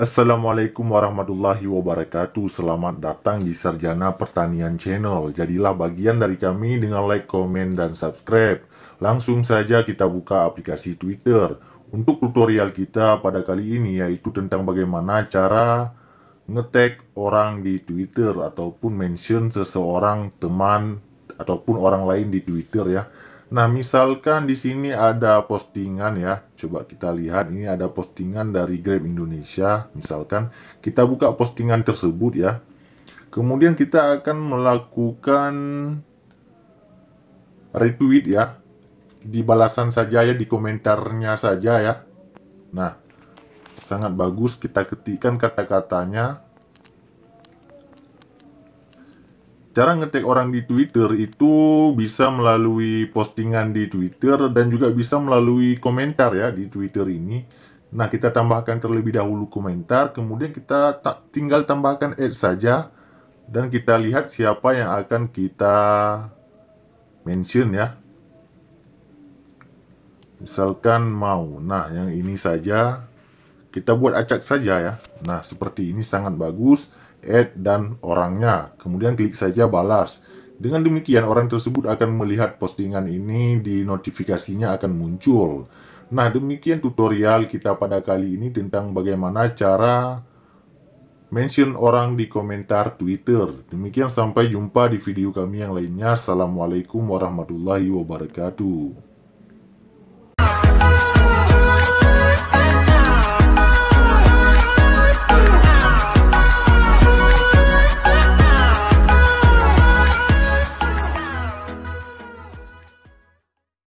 Assalamualaikum warahmatullahi wabarakatuh Selamat datang di Sarjana Pertanian Channel Jadilah bagian dari kami dengan like, komen, dan subscribe Langsung saja kita buka aplikasi Twitter Untuk tutorial kita pada kali ini yaitu tentang bagaimana cara ngetek orang di Twitter Ataupun mention seseorang, teman, ataupun orang lain di Twitter ya Nah, misalkan di sini ada postingan ya. Coba kita lihat ini ada postingan dari Grab Indonesia misalkan. Kita buka postingan tersebut ya. Kemudian kita akan melakukan retweet ya. Di balasan saja ya, di komentarnya saja ya. Nah, sangat bagus kita ketikkan kata-katanya Cara ngetik orang di Twitter itu bisa melalui postingan di Twitter dan juga bisa melalui komentar ya di Twitter ini. Nah, kita tambahkan terlebih dahulu komentar, kemudian kita ta tinggal tambahkan add saja dan kita lihat siapa yang akan kita mention ya. Misalkan mau. Nah, yang ini saja kita buat acak saja ya. Nah, seperti ini sangat bagus add dan orangnya. Kemudian klik saja balas. Dengan demikian orang tersebut akan melihat postingan ini di notifikasinya akan muncul. Nah, demikian tutorial kita pada kali ini tentang bagaimana cara mention orang di komentar Twitter. Demikian sampai jumpa di video kami yang lainnya. Assalamualaikum warahmatullahi wabarakatuh.